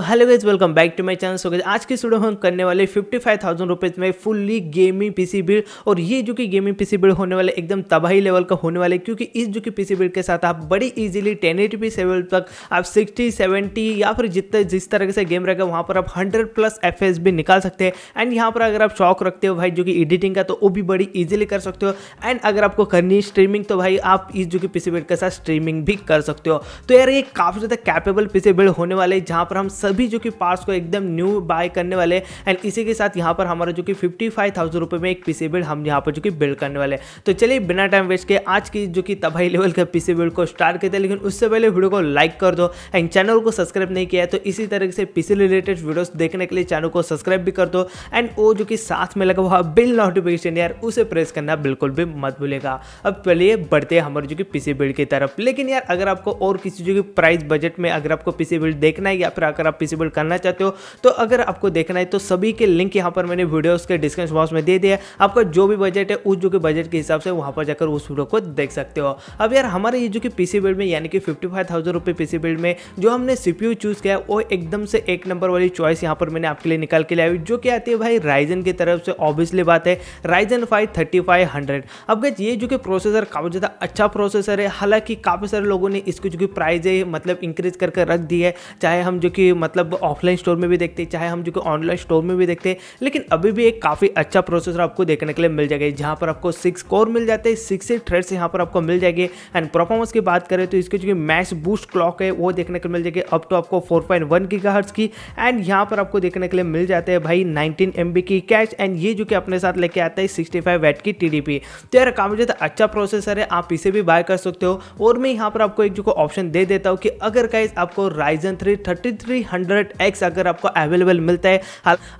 hello guys welcome back to my channel so guys आज की studio हम करने वाले फिफ्टी फाइव थाउजेंड रुपीज़ में फुल्ली गेमिंग पीसी बिल्ड और ये जो कि गेमिंग पीसी बिल्ड होने वाले एकदम तबाही लेवल का होने वाले क्योंकि इस जो कि पीसी बिल्ड के साथ आप बड़ी इजीली टेन एट पी सेवल तक आप सिक्सटी सेवेंटी या फिर जितने जिस तरह से गेम रहेगा वहाँ पर आप हंड्रेड प्लस एफ भी निकाल सकते हैं एंड यहाँ पर अगर आप शौक रखते हो भाई जो कि एडिटिंग का तो वो भी बड़ी ईजिली कर सकते हो एंड अगर आपको करनी है स्ट्रीमिंग तो भाई आप इस जो कि पीसी बिल्ड के साथ स्ट्रीमिंग भी कर सकते हो तो यार ये काफ़ी ज़्यादा कैपेबल पीसी बिल्ड होने वाले जहाँ पर हम सभी जो कि पार्ट्स को एकदम न्यू बाय करने वाले एंड इसी के साथ यहाँ पर हमारा जो कि फिफ्टी फाइव थाउजेंड रुपये में एक पीसी बिल्ड हम यहाँ पर जो कि बिल्ड करने वाले हैं तो चलिए बिना टाइम वेस्ट के आज की जो कि तबाही लेवल का पीसी बिल्ड को स्टार्ट करते हैं लेकिन उससे पहले वीडियो को लाइक कर दो एंड चैनल को सब्सक्राइब नहीं किया है तो इसी तरीके से पीसी रिलेटेड वीडियोस देखने के लिए चैनल को सब्सक्राइब भी कर दो एंड वो जो कि साथ में लगा हुआ बिल नोटिफिकेशन यार उसे प्रेस करना बिल्कुल भी मत भूलेगा अब चलिए बढ़ते हैं हमारे जो कि पीसी बिल्ड की तरफ लेकिन यार अगर आपको और किसी जो कि प्राइस बजट में अगर आपको पीसी बिल्ड देखना है या फिर अगर आप पीसीबल करना चाहते हो तो अगर आपको देखना है तो सभी के लिंक यहाँ पर मैंने वीडियो के डिस्क्रिप्शन बॉक्स में दे दिया आपका जो भी बजट है उस जो कि बजट के हिसाब से वहाँ पर जाकर उस वीडियो को देख सकते हो अब यार हमारे ये जो कि पी बिल्ड में यानी कि फिफ्टी फाइव थाउजेंड रुपये पी बिल्ड में जो हमने सी चूज़ किया वो एकदम से एक नंबर वाली चॉइस यहाँ पर मैंने आपके लिए निकाल के लिया जो कि आती है भाई राइजन की तरफ से ऑब्वियसली बात है Ryzen five thirty five hundred अब गज ये जो कि प्रोसेसर काफ़ी ज़्यादा अच्छा प्रोसेसर है हालांकि काफ़ी सारे लोगों ने इसको जो कि प्राइज़ है मतलब इंक्रीज करके रख दी है चाहे हम जो कि मतलब ऑफलाइन स्टोर में भी देखते चाहे हम जो कि ऑनलाइन स्टोर में भी देखते लेकिन अभी भी एक काफ़ी अच्छा प्रोसेसर आपको देखने के लिए मिल जाएगा जहाँ पर आपको सिक्स कोर मिल जाते हैं सिक्स एट थ्रेड्स यहाँ पर आपको मिल जाएगी एंड परफॉर्मेंस की बात करें तो इसके जो कि मैक्स बूस्ट क्लॉक है वो देखने को मिल जाएगी अप टू आपको फोर पॉइंट वन की की एंड यहाँ पर आपको देखने के लिए मिल जाते हैं भाई नाइनटीन एम की कैश एंड ये जो कि अपने साथ लेके आता है सिक्सटी फाइव वैट की टी तो यार काफ़ी ज़्यादा तो अच्छा प्रोसेसर है आप इसे भी बाय कर सकते हो और मैं यहाँ पर आपको एक जो ऑप्शन दे देता हूँ कि अगर गाइज आपको Ryzen three thirty three 300x X अगर आपको अवेलेबल मिलता है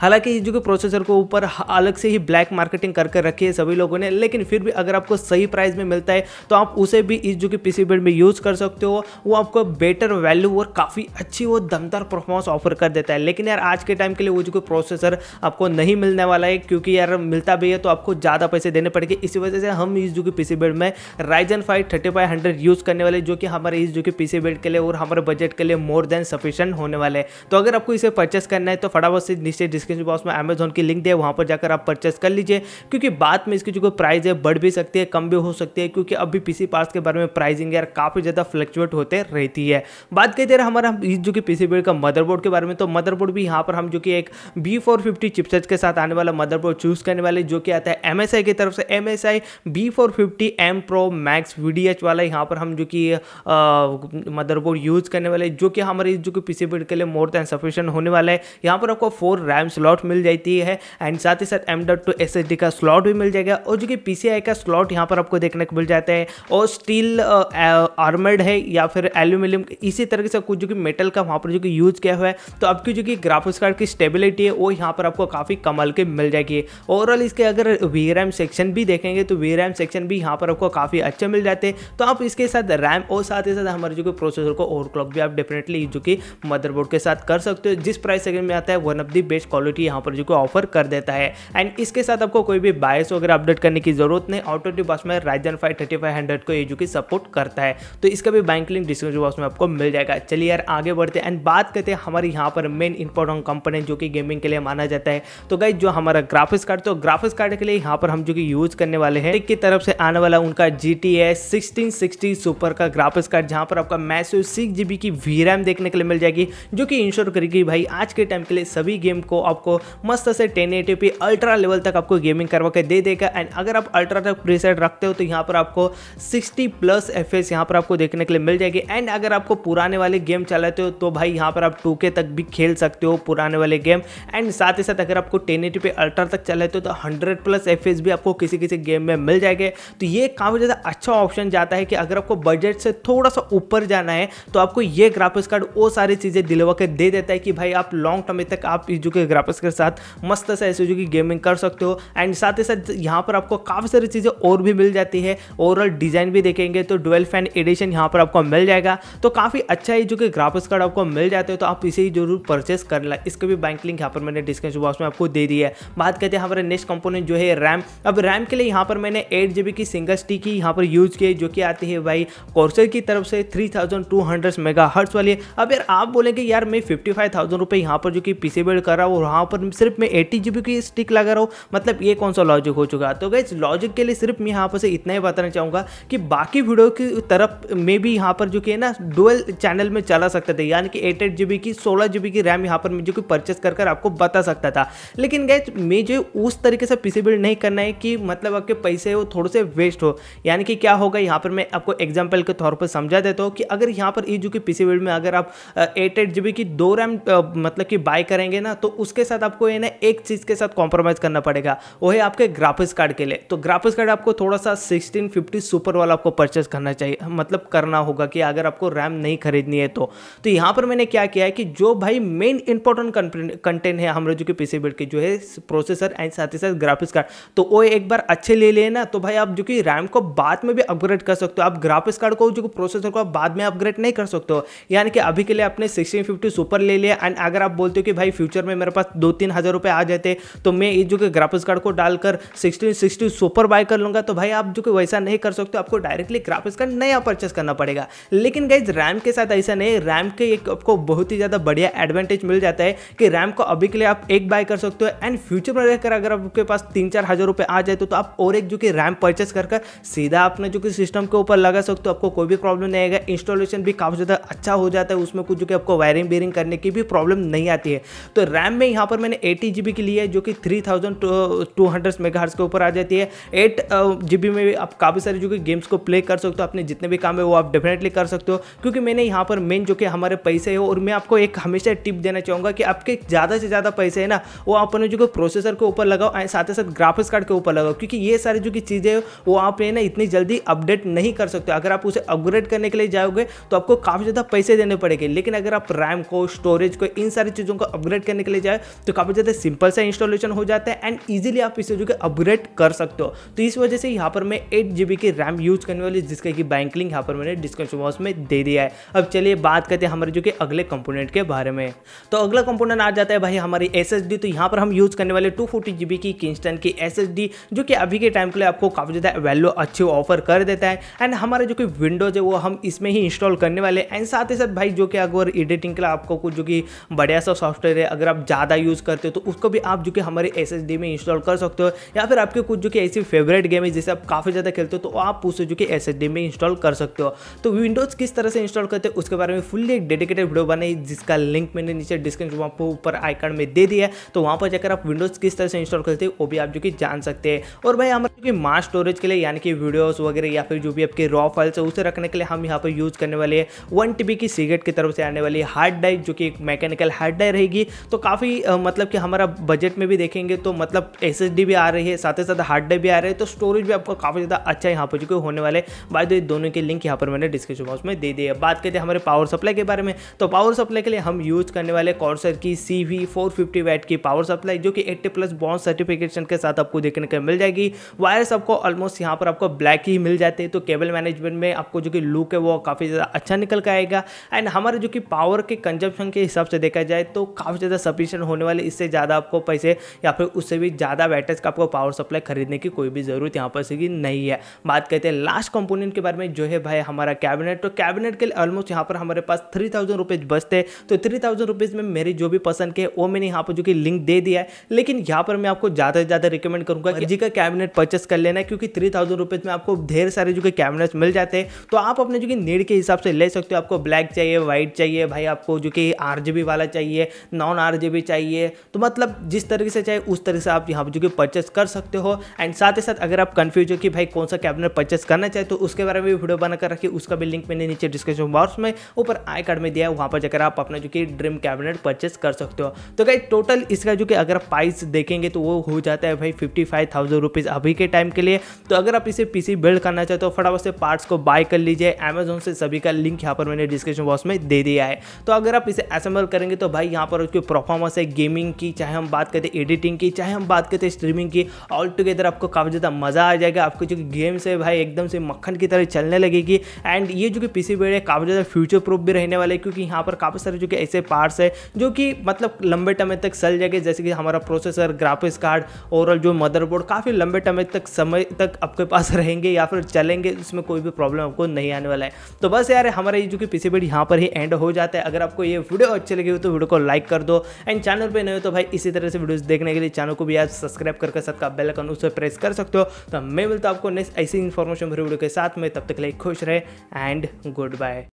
हालांकि इस जो प्रोसेसर को ऊपर अलग से ही ब्लैक मार्केटिंग करके रखी है सभी लोगों ने लेकिन फिर भी अगर आपको सही प्राइस में मिलता है तो आप उसे भी इस जो कि पीसी बिल्ड में यूज़ कर सकते हो वो आपको बेटर वैल्यू और काफ़ी अच्छी वो दमदार परफॉर्मेंस ऑफर कर देता है लेकिन यार आज के टाइम के लिए वो जो प्रोसेसर आपको नहीं मिलने वाला है क्योंकि यार मिलता भी है तो आपको ज़्यादा पैसे देने पड़ेंगे इसी वजह से हम इस जो कि पीसी बिल्ड में Ryzen five thirty five use करने वाले जो कि हमारे इस जो कि पीसी बिल्ड के लिए और हमारे बजट के लिए मोर देन सफिशियंट होने वाले वाले तो अगर आपको इसे परचेस करना है तो फटाफट से नीचे डिस्क्रिप्शन बॉक्स में अमेजोन की लिंक दे वहाँ पर जाकर आप परचेस कर लीजिए क्योंकि बाद में इसकी जो प्राइस है बढ़ भी सकती है कम भी हो सकती है क्योंकि अभी पीसी पार्ट्स के बारे में प्राइसिंग यार काफ़ी ज़्यादा फ्लक्चुएट होते रहती है बात कहते हैं तो हमारा जो कि पीसी बोर्ड का मदरबोर्ड के बारे में तो मदरबोर्ड भी यहाँ पर हम जो कि एक बी फोर फिफ्टी चिपसेट के साथ आने वाला मदरबोर्ड चूज़ करने वाले जो कि आता है एम की तरफ से M S I B four fifty M pro max V D H वाला यहाँ पर हम जो कि मदरबोर्ड यूज़ करने वाले जो कि हमारे जो कि पीसी बिल्ड के लिए मोर देन सफिशियंट होने वाला है यहाँ पर आपको फोर रैम स्लॉट मिल जाती है एंड साथ ही साथ M dot two S S D का स्लॉट भी मिल जाएगा और जो कि पी सी आई का स्लॉट यहाँ पर आपको देखने को मिल जाता है और स्टील आर्मर्ड uh, uh, है या फिर एल्यूमिनियम इसी तरीके से कुछ जो कि मेटल का वहाँ पर जो कि यूज़ किया हुआ है तो आपकी जो कि ग्राफिक्स कार्ड की स्टेबिलिटी है वो यहाँ पर आपको काफ़ी कमल के मिल जाएगी ओवरऑल इसके अगर वी रैम सेक्शन भी देखेंगे तो वी रैम सेक्शन भी यहाँ पर आपको काफ़ी अच्छे मिल जाते हैं तो आप इसके साथ रैम और साथ ही साथ हमारे जो कि प्रोसेसर को ओवरक्लॉक भी आप डेफिनेटली जो कि मदरबोर्ड उसके साथ कर सकते हो जिस प्राइस सेगमेंट में आता है one of the best quality यहाँ पर जो को ऑफर कर देता है एंड इसके साथ आपको कोई भी बायस वगैरह अपडेट करने की जरूरत नहीं ऑटो डी बॉक्स में Ryzen five thirty five hundred को ये जो कि सपोर्ट करता है तो इसका भी बैंक लिंक डिस्क्रिप्शन बॉक्स में आपको मिल जाएगा चलिए यार आगे बढ़ते हैं एंड बात करते हैं हमारे यहाँ पर मेन इंपॉर्टेंट कंपनी जो कि गेमिंग के लिए माना जाता है तो गाइज जो हमारा ग्राफिक्स कार्ड तो ग्राफिक्स कार्ड के लिए यहाँ पर हम जो कि यूज करने वाले हैं की तरफ से आने वाला उनका G T S sixteen sixty super का ग्राफिक्स कार्ड जहाँ पर आपका मैसेज सिक्स जीबी की वी रैम देखने के लिए मिल जाएगी जो जो कि इंश्योर करेगी भाई आज के टाइम के लिए सभी गेम को आपको मस्त से टेन अल्ट्रा लेवल तक आपको गेमिंग करवा के दे देगा एंड अगर आप अल्ट्रा तक प्रीसेट रखते हो तो यहाँ पर आपको 60 प्लस एफ एस यहाँ पर आपको देखने के लिए मिल जाएगी एंड अगर आपको पुराने वाले गेम चलाते हो तो भाई यहाँ पर आप टू तक भी खेल सकते हो पुराने वाले गेम एंड साथ ही साथ अगर आपको टेन एटी अल्ट्रा तक चलाते हो तो हंड्रेड प्लस एफ भी आपको किसी किसी गेम में मिल जाएंगे तो ये काफ़ी ज़्यादा अच्छा ऑप्शन जाता है कि अगर आपको बजट से थोड़ा सा ऊपर जाना है तो आपको ये ग्राफिक्स कार्ड वो सारी चीज़ें दिलवा वक्त दे देता है कि भाई आप लॉन्ग टर्म तक आप इस के ग्राफिक्स के साथ मस्त से ऐसे जो कि गेमिंग कर सकते हो एंड साथ ही साथ यहाँ पर आपको काफ़ी सारी चीज़ें और भी मिल जाती है ओवरऑल डिज़ाइन भी देखेंगे तो डुअल फैन एडिशन यहाँ पर आपको मिल जाएगा तो काफ़ी अच्छा ही जो कि ग्राफिक्स कार्ड आपको मिल जाते हैं तो आप इसे ही जरूर परचेस कर ला इसके भी बैंक लिंक यहाँ पर मैंने डिस्क्रिप्शन बॉक्स में आपको दे दी है बात करते हैं हमारे नेक्स्ट कंपोनेंट जो है रैम अब रैम के लिए यहाँ पर मैंने एट की सिंगल स्टिक ही यहाँ पर यूज़ किए जो कि आती है भाई कॉर्सर की तरफ से three thousand two hundred mega hertz वाली अब यार आप बोलेंगे यार यार मैं फिफ्टी फाइव थाउजेंड रुपये यहाँ पर जो कि पीसी बिल्ड कर रहा हूँ वहाँ पर सिर्फ मैं एटी जी बी की स्टिक लगा रहा हूँ मतलब ये कौन सा लॉजिक हो चुका है तो गई लॉजिक के लिए सिर्फ मैं यहाँ पर से इतना ही बताना चाहूँगा कि बाकी वीडियो की तरफ में भी यहाँ पर जो कि है ना डुअल चैनल में चला सकते थे यानी कि एट एट जी बी की सोलह जी बी की रैम यहाँ पर जो कि परचेस कर कर आपको बता सकता था लेकिन गैस मैं जो उस तरीके से पीसी बिल्ड नहीं करना है कि मतलब आपके पैसे वो थोड़े से वेस्ट हो यानी कि क्या होगा यहाँ पर मैं आपको एग्जाम्पल के तौर पर समझा देता हूँ कि अगर यहाँ पर ये जो कि पीसी बिल्ड में अगर आप एट एट जी की दो रैम मतलब कि बाय करेंगे ना तो उसके साथ आपको ये ना एक चीज़ के साथ कॉम्प्रोमाइज़ करना पड़ेगा वो है आपके ग्राफिक्स कार्ड के लिए तो ग्राफिक्स कार्ड आपको थोड़ा सा सिक्सटीन फिफ्टी सुपर वाला आपको परचेस करना चाहिए मतलब करना होगा कि अगर आपको रैम नहीं खरीदनी है तो तो यहाँ पर मैंने क्या किया है कि जो भाई मेन इंपॉर्टेंट कंटेंट है हम जो कि पी सी के जो है प्रोसेसर एंड साथ ही साथ ग्राफिक्स कार्ड तो वो एक बार अच्छे ले लिए ना तो भाई आप जो कि रैम को बाद में भी अपग्रेड कर सकते हो आप ग्राफिक्स कार्ड को जो प्रोसेसर को आप बाद में अपग्रेड नहीं कर सकते हो यानी कि अभी के लिए आपने सिक्सटीन फिफ्टी सुपर ले लिया एंड अगर आप बोलते हो कि भाई फ्यूचर में मेरे पास दो तीन हज़ार रुपये आ जाते तो मैं इस जो कि ग्राफिक्स कार्ड को डालकर सिक्सटीन सिक्सटी सुपर बाय कर लूँगा तो भाई आप जो कि वैसा नहीं कर सकते आपको डायरेक्टली ग्राफिक्स कार्ड नया परचेस करना पड़ेगा लेकिन गाइज रैम के साथ ऐसा नहीं रैम के एक आपको बहुत ही ज़्यादा बढ़िया एडवांटेज मिल जाता है कि रैम को अभी के लिए आप एक बाय कर सकते हो एंड फ्यूचर में रहकर अगर आपके पास तीन चार हज़ार रुपये आ जाए तो, तो आप और एक जो कि रैम परचेस कर सीधा अपने जो कि सिस्टम के ऊपर लगा सकते हो आपको कोई भी प्रॉब्लम नहीं आएगा इंस्टॉलेशन भी काफ़ी ज़्यादा अच्छा हो जाता है उसमें कुछ जो कि आपको वायरिंग कैरिंग बेरिंग करने की भी प्रॉब्लम नहीं आती है तो रैम में यहाँ पर मैंने एटी जी की ली है जो कि three thousand two hundred megahertz के ऊपर आ जाती है एट जी में भी आप काफ़ी सारे जो कि गेम्स को प्ले कर सकते हो अपने जितने भी काम है वो आप डेफिनेटली कर सकते हो क्योंकि मैंने यहाँ पर मेन जो कि हमारे पैसे है और मैं आपको एक हमेशा टिप देना चाहूँगा कि आपके ज़्यादा से ज़्यादा पैसे है ना वो आपने जो कि प्रोसेसर के ऊपर लगाओ एंड साथ ही साथ ग्राफिक्स कार्ड के ऊपर लगाओ क्योंकि ये सारी जो कि चीज़ें वो आप है ना इतनी जल्दी अपडेट नहीं कर सकते अगर आप उसे अपग्रेड करने के लिए जाओगे तो आपको काफ़ी ज़्यादा पैसे देने पड़ेंगे लेकिन अगर आप रैम रैम को स्टोरेज को इन सारी चीज़ों को अपग्रेड करने के लिए जाए तो काफ़ी ज़्यादा सिंपल सा इंस्टॉलेशन हो जाता है एंड ईजिली आप इसे जो कि अपग्रेड कर सकते हो तो इस वजह से यहाँ पर मैं एट की रैम यूज़ करने वाली जिसके कि बैंक लिंक यहाँ पर मैंने डिस्क्रिप्शन बॉक्स में दे दिया है अब चलिए बात करते हैं हमारे जो कि अगले कंपोनेंट के बारे में तो अगला कंपोनेंट आ जाता है भाई हमारी एस तो यहाँ पर हम यूज़ करने वाले टू की किंगस्टन की एस जो कि अभी के टाइम के लिए आपको काफ़ी ज़्यादा वैल्यू अच्छी ऑफर कर देता है एंड हमारे जो कि विंडोज़ है वो हम इसमें ही इंस्टॉल करने वाले एंड साथ ही साथ भाई जो कि अगर एडिटिंग के लिए आपको कुछ जो कि बढ़िया सा सॉफ्टवेयर है अगर आप ज़्यादा यूज़ करते हो तो उसको भी आप जो कि हमारे एस में इंस्टॉल कर सकते हो या फिर आपके कुछ जो कि ऐसी फेवरेट गेम है जिसे आप काफ़ी ज़्यादा खेलते हो तो आप उसे जो कि एस में इंस्टॉल कर सकते हो तो विंडोज़ किस तरह से इंस्टॉल करते हैं उसके बारे में फुल्ली एक डेडिकेटेड वीडियो बनाई जिसका लिंक मैंने नीचे डिस्क्रिप्शन में आपको ऊपर आइकन में दे दिया है तो वहाँ पर जाकर आप विंडोज़ किस तरह से इंस्टॉल करते हैं वो भी आप जो कि जान सकते हैं और भाई हमारे जो कि मास स्टोरेज के लिए यानी कि वीडियोस वगैरह या फिर जो भी आपके रॉ फाइल्स है उसे रखने के लिए हम यहाँ पर यूज़ करने वाले हैं वन टी की सिगरेट की तरफ से आने वाली हार्ड हार्ड डाइव जो कि एक मैकेनिकल हार्ड डाइव रहेगी तो काफ़ी मतलब कि हमारा बजट में भी देखेंगे तो मतलब एस भी आ रही है साथ ही साथ हार्ड डाइव भी आ रही तो अच्छा है तो स्टोरेज भी आपको काफ़ी ज़्यादा अच्छा यहाँ पर जो होने वाले बाय दो दोनों के लिंक यहाँ पर मैंने डिस्क्रिप्शन बॉक्स में दे दिया बात करते हैं हमारे पावर सप्लाई के बारे में तो पावर सप्लाई के लिए हम यूज करने वाले कॉर्सर की C V four fifty watt की पावर सप्लाई जो कि एट्टी प्लस बॉन्स सर्टिफिकेशन के साथ आपको देखने को मिल जाएगी वायरस आपको ऑलमोस्ट यहाँ पर आपको ब्लैक ही मिल जाते हैं तो केबल मैनेजमेंट में आपको जो कि लुक है वो काफ़ी ज़्यादा अच्छा निकल के आएगा एंड हमारे जो कि पावर के कंजप्शन के हिसाब से देखा जाए तो काफ़ी ज़्यादा सफिशियंट होने वाले इससे ज़्यादा आपको पैसे या फिर उससे भी ज़्यादा बैटर्स का आपको पावर सप्लाई खरीदने की कोई भी ज़रूरत यहाँ पर की नहीं है बात करते हैं लास्ट कंपोनेंट के बारे में जो है भाई हमारा कैबिनेट तो कैबिनेट के लिए ऑलमोस्ट यहाँ पर हमारे पास थ्री थाउजेंड रुपीज़ बचते तो थ्री थाउजेंड में मेरी जो भी पसंद के वो मैंने यहाँ पर जो कि लिंक दे दिया है लेकिन यहाँ पर मैं आपको ज़्यादा से ज़्यादा रिकमेंड करूँगा जी का कैबिनेट परचेस कर लेना क्योंकि थ्री थाउजेंड रुपीज़ में आपको ढेर सारे जो कि कैबिनेट्स मिल जाते हैं तो आप अपने जो कि नीड के हिसाब से ले सकते हो आपको ब्लैक चाहिए व्हाइट चाहिए भाई आपको आपको जो कि आर वाला चाहिए नॉन आर चाहिए तो मतलब जिस तरीके से चाहिए उस तरीके से आप यहाँ जो कि परचेस कर सकते हो एंड साथ ही साथ अगर आप कन्फ्यूज हो कि भाई कौन सा कैबिनेट परचेस करना चाहिए तो उसके बारे में भी वीडियो बनाकर रखिए उसका भी लिंक मैंने नीचे डिस्क्रिप्शन बॉक्स में ऊपर आई कार्ड में दिया है वहाँ पर जाकर आप अपना जो कि ड्रीम कैबिनेट परचेस कर सकते हो तो क्या टोटल इसका जो कि अगर प्राइस देखेंगे तो वो हो जाता है भाई फिफ्टी फाइव थाउजेंड रुपीज़ अभी के टाइम के लिए तो अगर आप इसे पीसी बिल्ड करना चाहते हो तो फटाफट से पार्ट्स को बाय कर लीजिए अमेजोन से सभी का लिंक यहाँ पर मैंने डिस्क्रिप्शन बॉक्स में दे दिया है तो तो अगर आप इसे असेंबल करेंगे तो भाई यहाँ पर उसकी परफॉर्मेंस है गेमिंग की चाहे हम बात करते एडिटिंग की चाहे हम बात करते स्ट्रीमिंग की ऑल टुगेदर आपको काफ़ी ज़्यादा मज़ा आ जाएगा आपको जो गेम्स है भाई एकदम से मक्खन की तरह चलने लगेगी एंड ये जो कि पी सी है काफ़ी ज़्यादा फ्यूचर प्रूफ भी रहने वाले क्योंकि यहाँ पर काफ़ी सारे जो कि ऐसे पार्ट्स है जो कि मतलब लंबे समय तक चल जाएंगे जैसे कि हमारा प्रोसेसर ग्राफिक्स कार्ड ओवरऑल जो मदरबोर्ड काफ़ी लंबे समय तक समय तक आपके पास रहेंगे या फिर चलेंगे उसमें कोई भी प्रॉब्लम आपको नहीं आने वाला है तो बस यार हमारा ये जो कि पी सी यहाँ पर ही एंड हो जाता है अगर अगर आपको ये वीडियो अच्छी लगी हो तो वीडियो को लाइक कर दो एंड चैनल पर नहीं हो तो भाई इसी तरह से वीडियोज़ देखने के लिए चैनल को भी आप सब्सक्राइब करके साथ का बेल आइकन उस प्रेस कर सकते हो तो मैं मिलता हूँ आपको नेक्स्ट ऐसी इन्फॉर्मेशन भरी वीडियो के साथ में तब तक लिए खुश रहे एंड गुड बाय